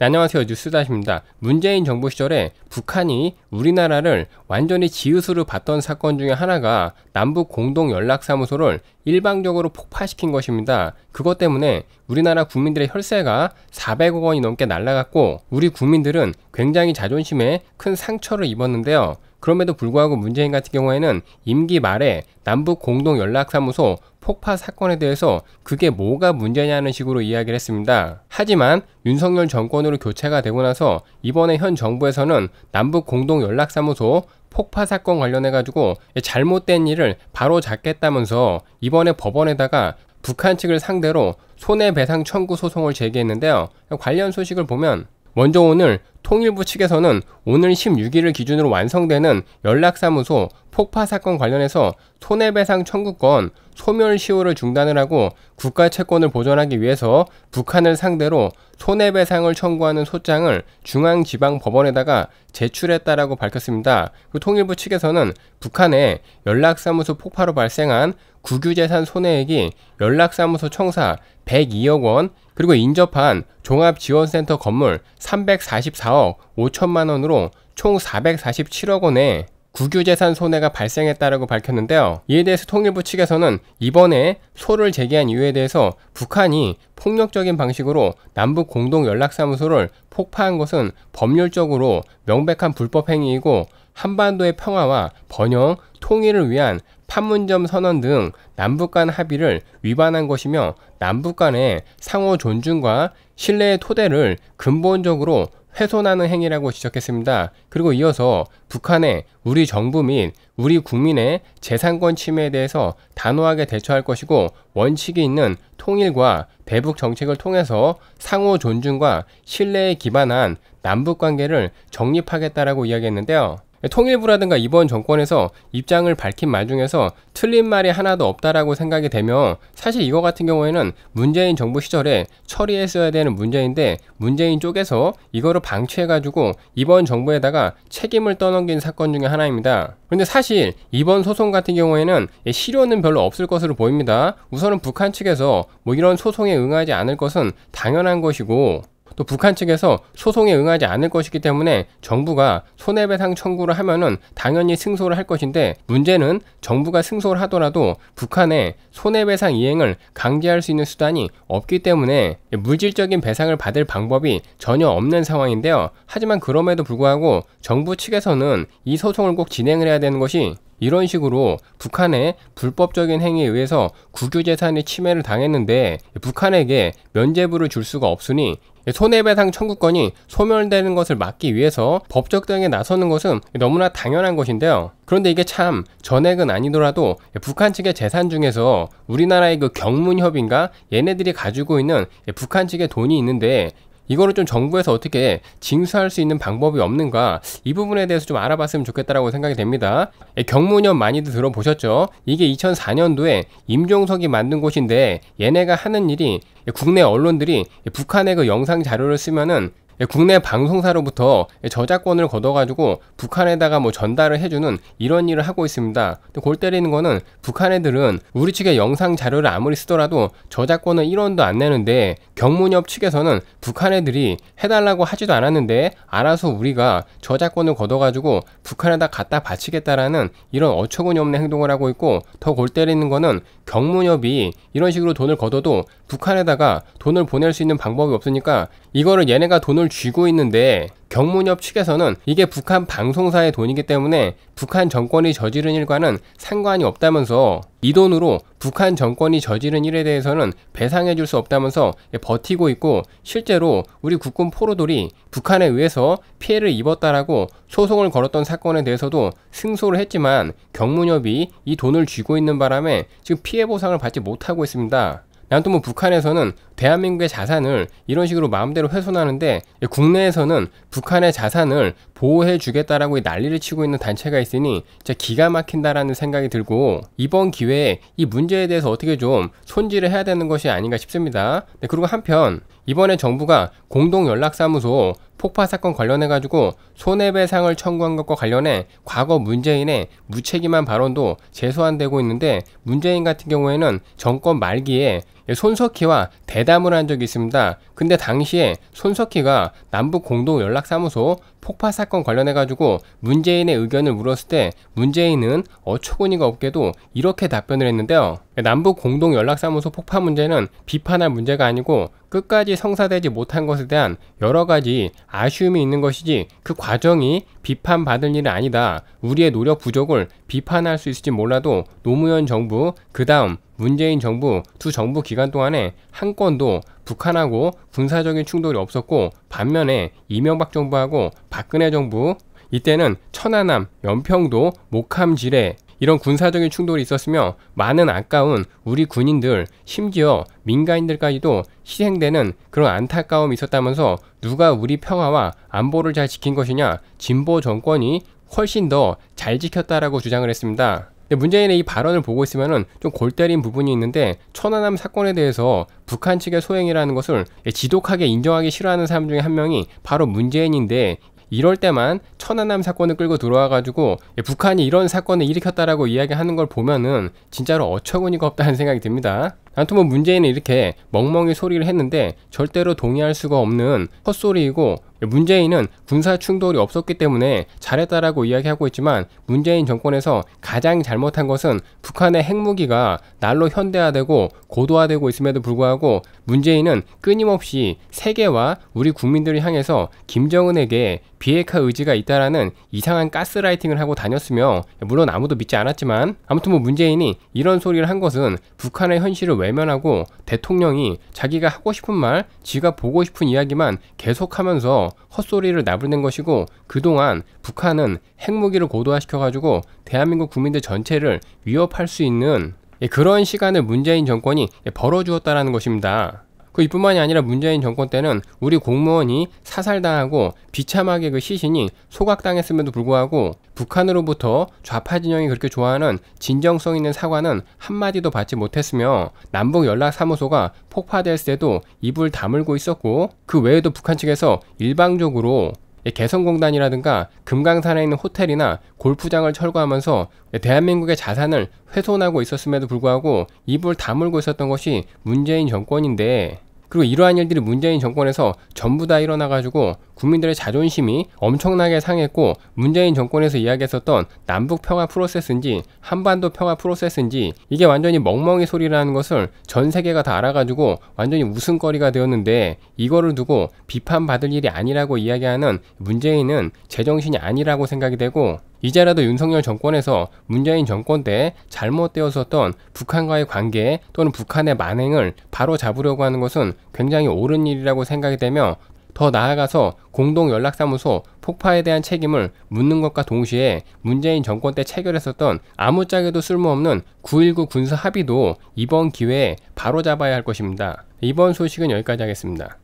네, 안녕하세요. 뉴스다십니다. 문재인 정부 시절에 북한이 우리나라를 완전히 지읒으로 봤던 사건 중에 하나가 남북 공동 연락사무소를 일방적으로 폭파시킨 것입니다. 그것 때문에 우리나라 국민들의 혈세가 400억 원이 넘게 날라갔고 우리 국민들은 굉장히 자존심에 큰 상처를 입었는데요. 그럼에도 불구하고 문재인 같은 경우에는 임기 말에 남북 공동 연락사무소 폭파 사건에 대해서 그게 뭐가 문제냐는 식으로 이야기를 했습니다. 하지만 윤석열 정권으로 교체가 되고 나서 이번에 현 정부에서는 남북 공동 연락사무소 폭파 사건 관련해 가지고 잘못된 일을 바로 잡겠다면서 이번에 법원에다가 북한 측을 상대로 손해배상 청구 소송을 제기했는데요. 관련 소식을 보면 먼저 오늘 통일부 측에서는 오늘 16일을 기준으로 완성되는 연락사무소 폭파 사건 관련해서 손해배상 청구권 소멸 시효를 중단을 하고 국가 채권을 보존하기 위해서 북한을 상대로 손해배상을 청구하는 소장을 중앙지방법원에다가 제출했다라고 밝혔습니다. 그 통일부 측에서는 북한의 연락사무소 폭파로 발생한 국유재산 손해액이 연락사무소 청사 102억 원, 그리고 인접한 종합지원센터 건물 344억 5천만 원으로 총 447억 원에 국유재산 손해가 발생했다라고 밝혔는데요. 이에 대해서 통일부 측에서는 이번에 소를 제기한 이유에 대해서 북한이 폭력적인 방식으로 남북 공동 연락사무소를 폭파한 것은 법률적으로 명백한 불법 행위이고 한반도의 평화와 번영, 통일을 위한 판문점 선언 등 남북 간 합의를 위반한 것이며 남북 간의 상호 존중과 신뢰의 토대를 근본적으로 훼손하는 행위라고 지적했습니다. 그리고 이어서 북한의 우리 정부 및 우리 국민의 재산권 침해에 대해서 단호하게 대처할 것이고 원칙이 있는 통일과 대북 정책을 통해서 상호 존중과 신뢰에 기반한 남북 관계를 정립하겠다라고 이야기했는데요. 통일부라든가 이번 정권에서 입장을 밝힌 말 중에서 틀린 말이 하나도 없다라고 생각이 되며 사실 이거 같은 경우에는 문재인 정부 시절에 처리했어야 되는 문제인데 문재인 쪽에서 이거를 방치해가지고 이번 정부에다가 책임을 떠넘긴 사건 중에 하나입니다. 그런데 사실 이번 소송 같은 경우에는 예, 실효는 별로 없을 것으로 보입니다. 우선은 북한 측에서 뭐 이런 소송에 응하지 않을 것은 당연한 것이고 또 북한 측에서 소송에 응하지 않을 것이기 때문에 정부가 손해배상 청구를 하면은 당연히 승소를 할 것인데 문제는 정부가 승소를 하더라도 북한에 손해배상 이행을 강제할 수 있는 수단이 없기 때문에 물질적인 배상을 받을 방법이 전혀 없는 상황인데요. 하지만 그럼에도 불구하고 정부 측에서는 이 소송을 꼭 진행을 해야 되는 것이 이런 식으로 북한의 불법적인 행위에 의해서 국유재산의 침해를 당했는데 북한에게 면제부를 줄 수가 없으니 손해배상 청구권이 소멸되는 것을 막기 위해서 법적 대응에 나서는 것은 너무나 당연한 것인데요. 그런데 이게 참 전액은 아니더라도 북한 측의 재산 중에서 우리나라의 그 경문협인가 얘네들이 가지고 있는 북한 측의 돈이 있는데 이거를 좀 정부에서 어떻게 징수할 수 있는 방법이 없는가 이 부분에 대해서 좀 알아봤으면 좋겠다라고 생각이 됩니다. 예, 경무년 많이들 들어보셨죠? 이게 2004년도에 임종석이 만든 곳인데 얘네가 하는 일이 예, 국내 언론들이 북한의 그 영상 자료를 쓰면은 예, 국내 방송사로부터 예, 저작권을 걷어가지고 북한에다가 뭐 전달을 해주는 이런 일을 하고 있습니다. 골 때리는 거는 북한 애들은 우리 측의 영상 자료를 아무리 쓰더라도 저작권은 1원도 안 내는데 경문협 측에서는 북한 애들이 해달라고 하지도 않았는데 알아서 우리가 저작권을 걷어가지고 북한에다 갖다 바치겠다라는 이런 어처구니 없는 행동을 하고 있고 더 골 때리는 거는 경문협이 이런 식으로 돈을 걷어도 북한에다가 돈을 보낼 수 있는 방법이 없으니까 이거를 얘네가 돈을 쥐고 있는데 경문협 측에서는 이게 북한 방송사의 돈이기 때문에 북한 정권이 저지른 일과는 상관이 없다면서 이 돈으로 북한 정권이 저지른 일에 대해서는 배상해 줄 수 없다면서 버티고 있고 실제로 우리 국군 포로들이 북한에 의해서 피해를 입었다라고 소송을 걸었던 사건에 대해서도 승소를 했지만 경문협이 이 돈을 쥐고 있는 바람에 지금 피해 보상을 받지 못하고 있습니다. 난또뭐 북한에서는 대한민국의 자산을 이런 식으로 마음대로 훼손하는데 국내에서는 북한의 자산을 보호해 주겠다라고 난리를 치고 있는 단체가 있으니 진짜 기가 막힌다라는 생각이 들고 이번 기회에 이 문제에 대해서 어떻게 좀 손질을 해야 되는 것이 아닌가 싶습니다. 네, 그리고 한편 이번에 정부가 공동연락사무소 폭파 사건 관련해 가지고 손해배상을 청구한 것과 관련해 과거 문재인의 무책임한 발언도 재소환되고 있는데 문재인 같은 경우에는 정권 말기에 손석희와 대단 회담을 한 적이 있습니다. 근데 당시에 손석희가 남북공동연락사무소 폭파 사건 관련해 가지고 문재인의 의견을 물었을 때 문재인은 어처구니가 없게도 이렇게 답변을 했는데요. 남북 공동 연락사무소 폭파 문제는 비판할 문제가 아니고 끝까지 성사되지 못한 것에 대한 여러 가지 아쉬움이 있는 것이지 그 과정이 비판받을 일은 아니다. 우리의 노력 부족을 비판할 수 있을지 몰라도 노무현 정부, 그 다음 문재인 정부 두 정부 기간 동안에 한 건도 북한하고 군사적인 충돌이 없었고 반면에 이명박 정부하고 박근혜 정부 이때는 천안함, 연평도, 목함 지뢰 이런 군사적인 충돌이 있었으며 많은 아까운 우리 군인들 심지어 민간인들까지도 희생되는 그런 안타까움이 있었다면서 누가 우리 평화와 안보를 잘 지킨 것이냐 진보 정권이 훨씬 더 잘 지켰다라고 주장을 했습니다. 문재인의 이 발언을 보고 있으면좀 골 때린 부분이 있는데 천안함 사건에 대해서 북한 측의 소행이라는 것을 지독하게 인정하기 싫어하는 사람 중에 한 명이 바로 문재인인데 이럴 때만 천안함 사건을 끌고 들어와가지고 예, 북한이 이런 사건을 일으켰다라고 이야기하는 걸 보면은 진짜로 어처구니가 없다는 생각이 듭니다. 아무튼 뭐 문재인은 이렇게 멍멍이 소리를 했는데 절대로 동의할 수가 없는 헛소리이고 문재인은 군사 충돌이 없었기 때문에 잘했다라고 이야기하고 있지만 문재인 정권에서 가장 잘못한 것은 북한의 핵무기가 날로 현대화되고 고도화되고 있음에도 불구하고 문재인은 끊임없이 세계와 우리 국민들을 향해서 김정은에게 비핵화 의지가 있다라는 이상한 가스라이팅을 하고 다녔으며 물론 아무도 믿지 않았지만 아무튼 뭐 문재인이 이런 소리를 한 것은 북한의 현실을 왜 외면하고 대통령이 자기가 하고 싶은 말, 지가 보고 싶은 이야기만 계속하면서 헛소리를 나불낸 것이고 그동안 북한은 핵무기를 고도화시켜가지고 대한민국 국민들 전체를 위협할 수 있는 예, 그런 시간을 문재인 정권이 예, 벌어주었다라는 것입니다. 그 이뿐만이 아니라 문재인 정권 때는 우리 공무원이 사살당하고 비참하게 그 시신이 소각당했음에도 불구하고 북한으로부터 좌파 진영이 그렇게 좋아하는 진정성 있는 사과는 한마디도 받지 못했으며 남북 연락사무소가 폭파됐을 때도 입을 다물고 있었고 그 외에도 북한 측에서 일방적으로 예, 개성공단이라든가 금강산에 있는 호텔이나 골프장을 철거하면서 예, 대한민국의 자산을 훼손하고 있었음에도 불구하고 입을 다물고 있었던 것이 문재인 정권인데 그리고 이러한 일들이 문재인 정권에서 전부 다 일어나가지고 국민들의 자존심이 엄청나게 상했고 문재인 정권에서 이야기했었던 남북 평화 프로세스인지 한반도 평화 프로세스인지 이게 완전히 멍멍이 소리라는 것을 전 세계가 다 알아가지고 완전히 웃음거리가 되었는데 이거를 두고 비판받을 일이 아니라고 이야기하는 문재인은 제정신이 아니라고 생각이 되고 이제라도 윤석열 정권에서 문재인 정권 때 잘못되었었던 북한과의 관계 또는 북한의 만행을 바로 잡으려고 하는 것은 굉장히 옳은 일이라고 생각이 되며 더 나아가서 공동연락사무소 폭파에 대한 책임을 묻는 것과 동시에 문재인 정권 때 체결했었던 아무짝에도 쓸모없는 9.19 군사 합의도 이번 기회에 바로잡아야 할 것입니다. 이번 소식은 여기까지 하겠습니다.